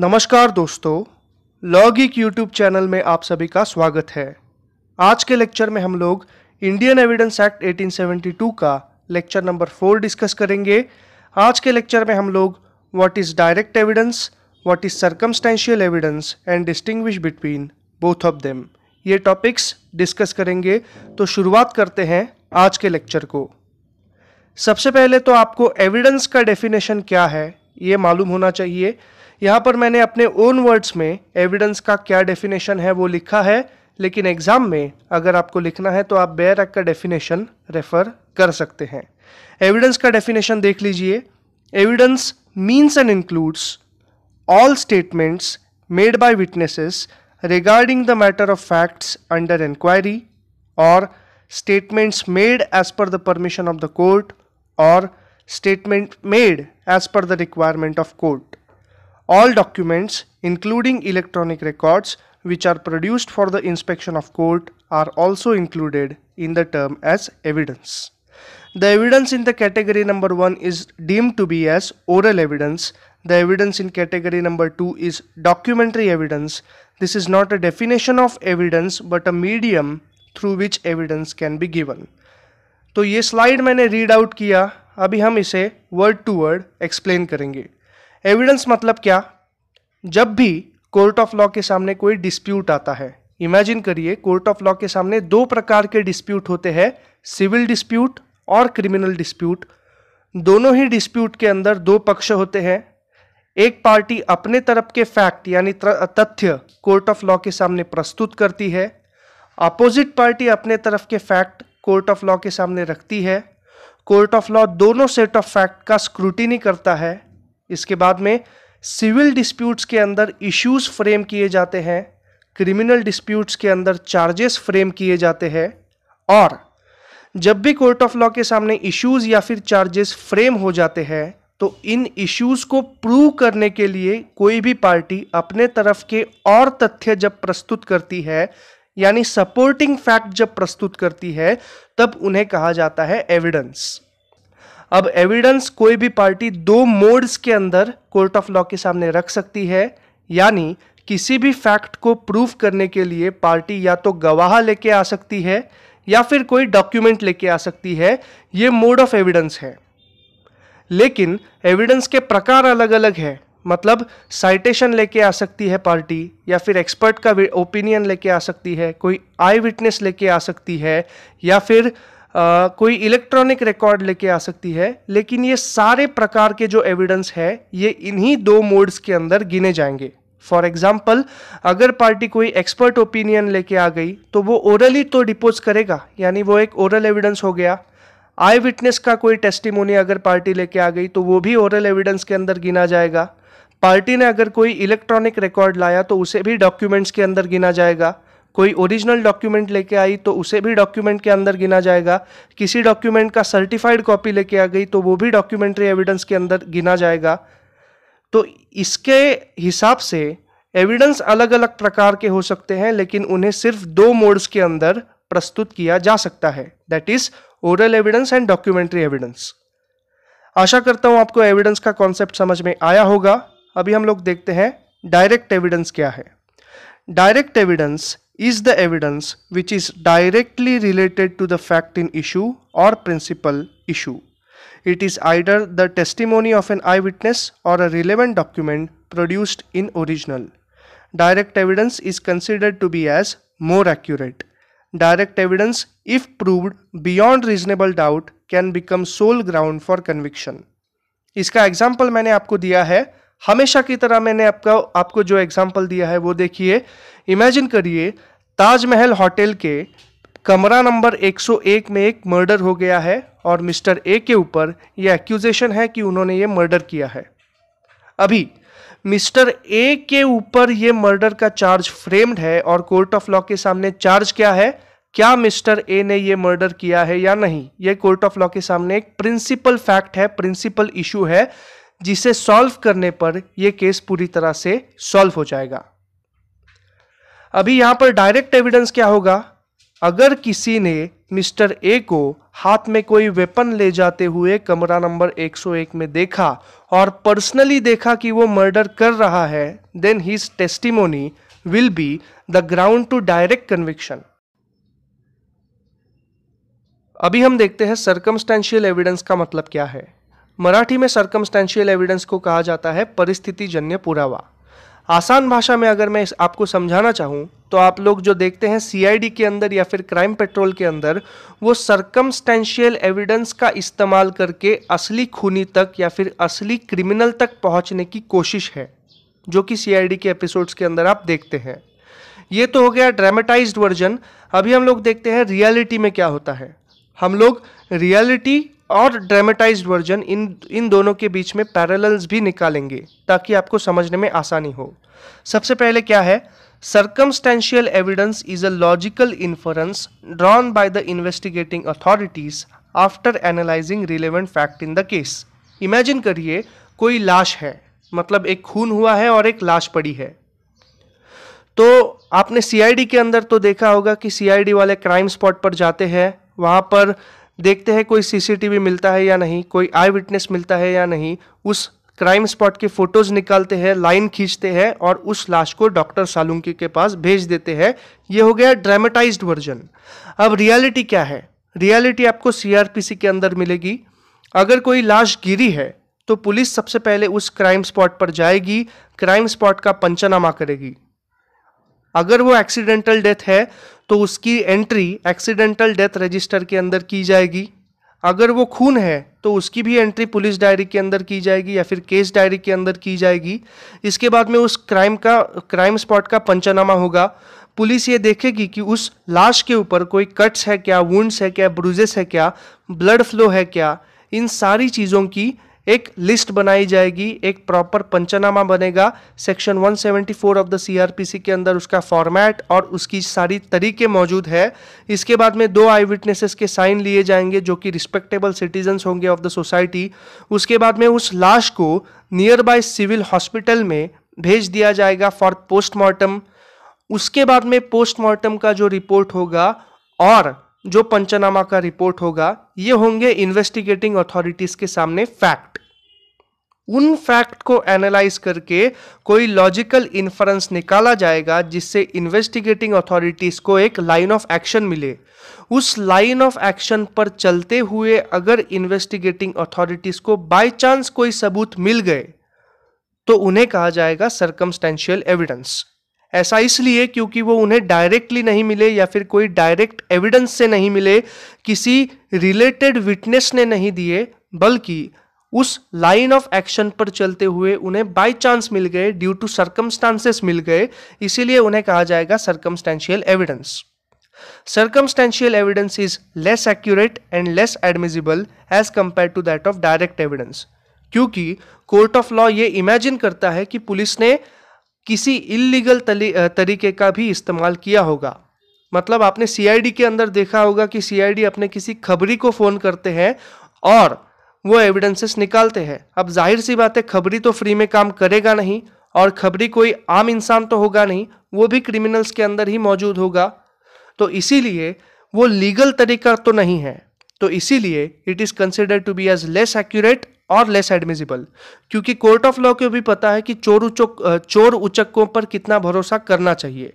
नमस्कार दोस्तों लॉगिक YouTube channel में आप सभी का स्वागत है आज के लेक्चर में हम लोग इंडियन एविडेंस एक्ट 1872 का लेक्चर नंबर फोर डिस्कस करेंगे आज के लेक्चर में हम लोग what is direct evidence what is circumstantial evidence and distinguish between both of them ये टॉपिक्स डिस्कस करेंगे तो शुरुआत करते हैं आज के लेक्चर को सबसे पहले तो आपको एविडेंस का डेफिनेशन क्या है ये मालूम होना चाहिए यहाँ पर मैंने अपने ओन वर्ड्स में एविडेंस का क्या डेफिनेशन है वो लिखा है लेकिन एग्जाम में अगर आपको लिखना है तो आप बेयर एक्ट का डेफिनेशन रेफर कर सकते हैं एविडेंस का डेफिनेशन देख लीजिए evidence means and includes all statements made by witnesses regarding the matter of facts under inquiry और statements made as per the permission of the court और statement made as per the requirement of court all documents including electronic records which are produced for the inspection of court are also included in the term as evidence. The evidence in the category number 1 is deemed to be as oral evidence. The evidence in category number 2 is documentary evidence. This is not a definition of evidence but a medium through which evidence can be given. तो ये slide मैंने read out किया अभी हम इसे word to word explain करेंगे evidence मतलब क्या जब भी कोर्ट ऑफ लॉ के सामने कोई डिस्प्यूट आता है इमेजिन करिए कोर्ट ऑफ लॉ के सामने दो प्रकार के डिस्प्यूट होते हैं सिविल डिस्प्यूट और क्रिमिनल डिस्प्यूट दोनों ही डिस्प्यूट के अंदर दो पक्ष होते हैं एक पार्टी अपने तरफ के फैक्ट यानी तथ्य कोर्ट ऑफ लॉ के सामने प्रस्तुत करती है अपोजिट पार्टी अपने तरफ के फैक्ट कोर्ट ऑफ लॉ के सामने रखती है कोर्ट ऑफ लॉ दोनों सेट ऑफ फैक्ट का स्क्रूटिनी करता है इसके बाद में सिविल डिस्प्यूट्स के अंदर इश्यूज फ्रेम किए जाते हैं क्रिमिनल डिस्प्यूट्स के अंदर चार्जेस फ्रेम किए जाते हैं और जब भी कोर्ट ऑफ लॉ के सामने इश्यूज या फिर चार्जेस फ्रेम हो जाते हैं तो इन इश्यूज को प्रूव करने के लिए कोई भी पार्टी अपने तरफ के और तथ्य जब प्रस्तुत करती है यानी सपोर्टिंग फैक्ट जब प्रस्तुत करती है तब उन्हें कहा जाता है एविडेंस अब एविडेंस कोई भी पार्टी दो मोड्स के अंदर कोर्ट ऑफ लॉ के सामने रख सकती है यानी किसी भी फैक्ट को प्रूफ करने के लिए पार्टी या तो गवाह लेके आ सकती है या फिर कोई डॉक्यूमेंट लेके आ सकती है ये मोड ऑफ एविडेंस है लेकिन एविडेंस के प्रकार अलग अलग है मतलब साइटेशन लेके आ सकती है पार्टी या फिर एक्सपर्ट का ओपिनियन लेके आ सकती है कोई आई विटनेस लेके आ सकती है या फिर आ, कोई इलेक्ट्रॉनिक रिकॉर्ड लेके आ सकती है लेकिन ये सारे प्रकार के जो एविडेंस है ये इन्हीं दो मोड्स के अंदर गिने जाएंगे फॉर एग्जाम्पल अगर पार्टी कोई एक्सपर्ट ओपिनियन लेके आ गई तो वो ओरली तो डिपोज करेगा यानी वो एक ओरल एविडेंस हो गया आई विटनेस का कोई टेस्टिमोनी अगर पार्टी लेके आ गई तो वो भी ओरल एविडेंस के अंदर गिना जाएगा पार्टी ने अगर कोई इलेक्ट्रॉनिक रिकॉर्ड लाया तो उसे भी डॉक्यूमेंट्स के अंदर गिना जाएगा कोई ओरिजिनल डॉक्यूमेंट लेके आई तो उसे भी डॉक्यूमेंट के अंदर गिना जाएगा किसी डॉक्यूमेंट का सर्टिफाइड कॉपी लेके आ गई तो वो भी डॉक्यूमेंट्री एविडेंस के अंदर गिना जाएगा तो इसके हिसाब से एविडेंस अलग अलग प्रकार के हो सकते हैं लेकिन उन्हें सिर्फ दो मोड्स के अंदर प्रस्तुत किया जा सकता है that is oral evidence and documentary evidence आशा करता हूं आपको एविडेंस का कॉन्सेप्ट समझ में आया होगा अभी हम लोग देखते हैं डायरेक्ट एविडेंस क्या है direct evidence is the evidence which is directly related to the fact in issue or principal issue. It is either the testimony of an eyewitness or a relevant document produced in original. Direct evidence is considered to be as more accurate. Direct evidence, if proved beyond reasonable doubt, can become sole ground for conviction. इसका example मैंने आपको दिया है हमेशा की तरह मैंने आपका आपको जो एग्जाम्पल दिया है वो देखिए इमेजिन करिए ताजमहल होटल के कमरा नंबर 101 में एक मर्डर हो गया है और मिस्टर ए के ऊपर यह एक्यूजेशन है कि उन्होंने ये मर्डर किया है अभी मिस्टर ए के ऊपर ये मर्डर का चार्ज फ्रेम्ड है और कोर्ट ऑफ लॉ के सामने चार्ज क्या है क्या मिस्टर ए ने ये मर्डर किया है या नहीं ये कोर्ट ऑफ लॉ के सामने एक प्रिंसिपल फैक्ट है प्रिंसिपल इशू है जिसे सॉल्व करने पर यह केस पूरी तरह से सॉल्व हो जाएगा अभी यहां पर डायरेक्ट एविडेंस क्या होगा अगर किसी ने मिस्टर ए को हाथ में कोई वेपन ले जाते हुए कमरा नंबर 101 में देखा और पर्सनली देखा कि वो मर्डर कर रहा है then his testimony will be the ground to direct conviction अभी हम देखते हैं सर्कमस्टेंशियल एविडेंस का मतलब क्या है मराठी में सर्कमस्टेंशियल एविडेंस को कहा जाता है परिस्थितिजन्य पुरावा आसान भाषा में अगर मैं आपको समझाना चाहूँ तो आप लोग जो देखते हैं सीआईडी के अंदर या फिर क्राइम पेट्रोल के अंदर वो सरकमस्टेंशियल एविडेंस का इस्तेमाल करके असली खूनी तक या फिर असली क्रिमिनल तक पहुँचने की कोशिश है जो कि सीआईडी के एपिसोड्स के अंदर आप देखते हैं ये तो हो गया ड्रामेटाइज वर्जन अभी हम लोग देखते हैं रियलिटी में क्या होता है हम लोग रियलिटी और ड्रामेटाइज्ड वर्जन इन इन दोनों के बीच में पैरेलल्स भी निकालेंगे ताकि आपको समझने में आसानी हो सबसे पहले क्या है circumstantial evidence is a logical inference drawn by the investigating authorities after analysing relevant fact in the case imagine करिए कोई लाश है मतलब एक खून हुआ है और एक लाश पड़ी है तो आपने सीआईडी के अंदर तो देखा होगा कि सीआईडी वाले क्राइम स्पॉट पर जाते हैं वहाँ पर देखते हैं कोई सीसीटीवी मिलता है या नहीं कोई आई विटनेस मिलता है या नहीं उस क्राइम स्पॉट की फोटोज निकालते हैं लाइन खींचते हैं और उस लाश को डॉक्टर सालुंकी के पास भेज देते हैं ये हो गया ड्रामेटाइज वर्जन अब रियलिटी क्या है रियलिटी आपको सीआरपीसी के अंदर मिलेगी अगर कोई लाश गिरी है तो पुलिस सबसे पहले उस क्राइम स्पॉट पर जाएगी क्राइम स्पॉट का पंचनामा करेगी अगर वो एक्सीडेंटल डेथ है तो उसकी एंट्री एक्सीडेंटल डेथ रजिस्टर के अंदर की जाएगी अगर वो खून है तो उसकी भी एंट्री पुलिस डायरी के अंदर की जाएगी या फिर केस डायरी के अंदर की जाएगी इसके बाद में उस क्राइम का क्राइम स्पॉट का पंचनामा होगा पुलिस ये देखेगी कि उस लाश के ऊपर कोई कट्स है क्या वुंड्स है क्या ब्रूजेस है क्या ब्लड फ्लो है क्या इन सारी चीज़ों की एक लिस्ट बनाई जाएगी एक प्रॉपर पंचनामा बनेगा सेक्शन 174 ऑफ द सीआरपीसी के अंदर उसका फॉर्मेट और उसकी सारी तरीके मौजूद है इसके बाद में दो आई विटनेसेस के साइन लिए जाएंगे जो कि रिस्पेक्टेबल सिटीजन्स होंगे ऑफ द सोसाइटी उसके बाद में उस लाश को नियर बाय सिविल हॉस्पिटल में भेज दिया जाएगा फॉर पोस्टमार्टम उसके बाद में पोस्टमार्टम का जो रिपोर्ट होगा और जो पंचनामा का रिपोर्ट होगा ये होंगे इन्वेस्टिगेटिंग अथॉरिटीज के सामने फैक्ट उन फैक्ट को एनालाइज करके कोई लॉजिकल इन्फरेंस निकाला जाएगा जिससे इन्वेस्टिगेटिंग अथॉरिटीज को एक लाइन ऑफ एक्शन मिले उस लाइन ऑफ एक्शन पर चलते हुए अगर इन्वेस्टिगेटिंग अथॉरिटीज को बाय चांस कोई सबूत मिल गए तो उन्हें कहा जाएगा सरकमस्टेंशियल एविडेंस ऐसा इसलिए क्योंकि वो उन्हें डायरेक्टली नहीं मिले या फिर कोई डायरेक्ट एविडेंस से नहीं मिले किसी रिलेटेड विटनेस ने नहीं दिए बल्कि उस लाइन ऑफ एक्शन पर चलते हुए उन्हें बाय चांस मिल गए ड्यू टू सर्कमस्टांसेस मिल गए इसीलिए उन्हें कहा जाएगा circumstantial evidence circumstantial evidence is less accurate and less admissible as compare to that of direct evidence क्योंकि कोर्ट ऑफ लॉ ये इमेजिन करता है कि पुलिस ने किसी इलीगल तरीके का भी इस्तेमाल किया होगा मतलब आपने सीआईडी के अंदर देखा होगा कि सीआईडी अपने किसी खबरी को फ़ोन करते हैं और वो एविडेंसेस निकालते हैं अब जाहिर सी बात है खबरी तो फ्री में काम करेगा नहीं और खबरी कोई आम इंसान तो होगा नहीं वो भी क्रिमिनल्स के अंदर ही मौजूद होगा तो इसीलिए वो लीगल तरीका तो नहीं है तो इसीलिए it is considered to be as less accurate और लेस एडमिजिबल क्योंकि कोर्ट ऑफ लॉ को भी पता है कि चोर उचक चोर उचकों पर कितना भरोसा करना चाहिए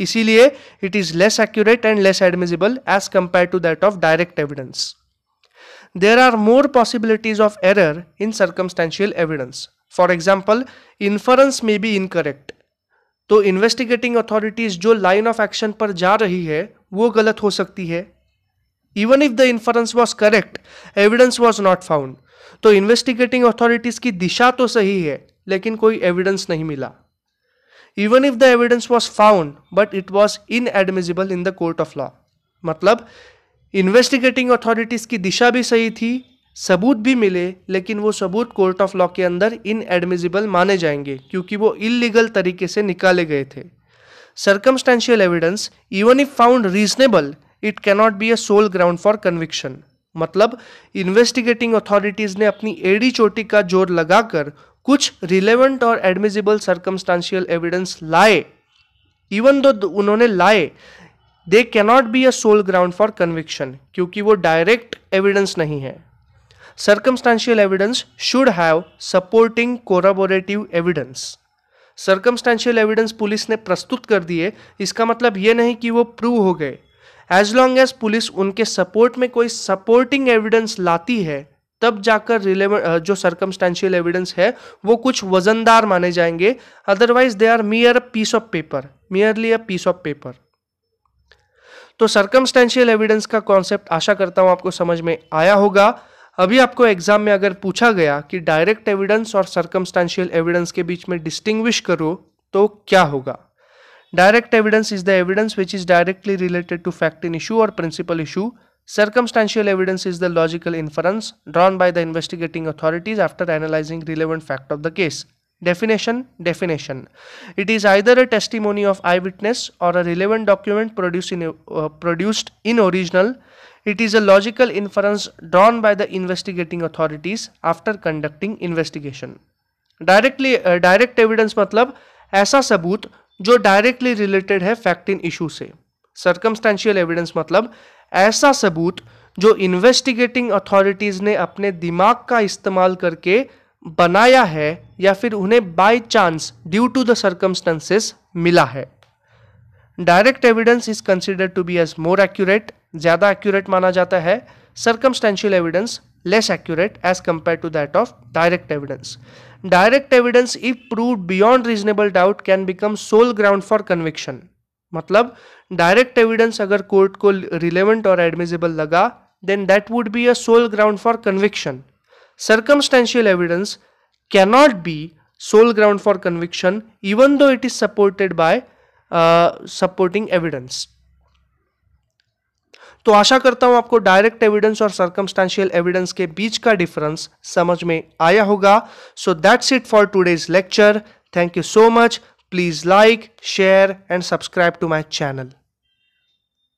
इसीलिए it is less accurate and less admissible as compare to that of direct evidence there are more possibilities of error in circumstantial evidence for example inference में बी इनकरेक्ट तो इन्वेस्टिगेटिंग अथॉरिटीज जो लाइन ऑफ एक्शन पर जा रही है वो गलत हो सकती है even if the inference was correct evidence was not found तो इन्वेस्टिगेटिंग अथॉरिटीज की दिशा तो सही है लेकिन कोई एविडेंस नहीं मिला even if the evidence was found but it was inadmissible in the court of law मतलब इन्वेस्टिगेटिंग अथॉरिटीज की दिशा भी सही थी सबूत भी मिले लेकिन वो सबूत कोर्ट ऑफ लॉ के अंदर इनएडमिजिबल माने जाएंगे क्योंकि वो इलीगल तरीके से निकाले गए थे circumstantial evidence even if found reasonable it cannot be a sole ground for conviction मतलब इन्वेस्टिगेटिंग अथॉरिटीज़ ने अपनी एड़ी चोटी का जोर लगाकर कुछ रिलेवेंट और एडमिजिबल सर्कमस्टांशियल एविडेंस लाए इवन दो उन्होंने लाए they cannot be a sole ground for conviction क्योंकि वो डायरेक्ट एविडेंस नहीं है circumstantial evidence should have supporting corroborative evidence circumstantial evidence police ने प्रस्तुत कर दिए इसका मतलब ये नहीं कि वो प्रूव हो गए एज लॉन्ग एज पुलिस उनके सपोर्ट में कोई सपोर्टिंग एविडेंस लाती है तब जाकर रिलेवेंट जो सर्कमस्टेंशियल एविडेंस है वो कुछ वजनदार माने जाएंगे otherwise they are mere piece of paper merely a piece of paper तो सर्कमस्टेंशियल एविडेंस का कॉन्सेप्ट आशा करता हूं आपको समझ में आया होगा अभी आपको एग्जाम में अगर पूछा गया कि डायरेक्ट एविडेंस और सर्कमस्टेंशियल एविडेंस के बीच में डिस्टिंग्विश करो तो क्या होगा Direct evidence is the evidence which is directly related to fact in issue or principal issue. Circumstantial evidence is the logical inference drawn by the investigating authorities after analyzing relevant fact of the case. Definition Definition It is either a testimony of eyewitness or a relevant document produced in, uh, produced in original. It is a logical inference drawn by the investigating authorities after conducting investigation. Directly, uh, direct evidence मतलब ऐसा सबूत जो directly related है fact in issue से circumstantial evidence मतलब ऐसा सबूत जो इन्वेस्टिगेटिंग अथॉरिटीज़ ने अपने दिमाग का इस्तेमाल करके बनाया है या फिर उन्हें by chance due to the circumstances मिला है direct evidence is considered to be as more accurate ज़्यादा एक्यूरेट माना जाता है circumstantial evidence less accurate as compare to that of direct evidence direct evidence if proved beyond reasonable doubt can become sole ground for conviction मतलब direct evidence अगर court को relevant और admissible लगा then that would be a sole ground for conviction. circumstantial evidence cannot be sole ground for conviction even though it is supported by uh, supporting evidence तो आशा करता हूं आपको direct evidence और circumstantial evidence के बीच का difference समझ में आया होगा so that's it for today's lecture thank you so much please like share and subscribe to my channel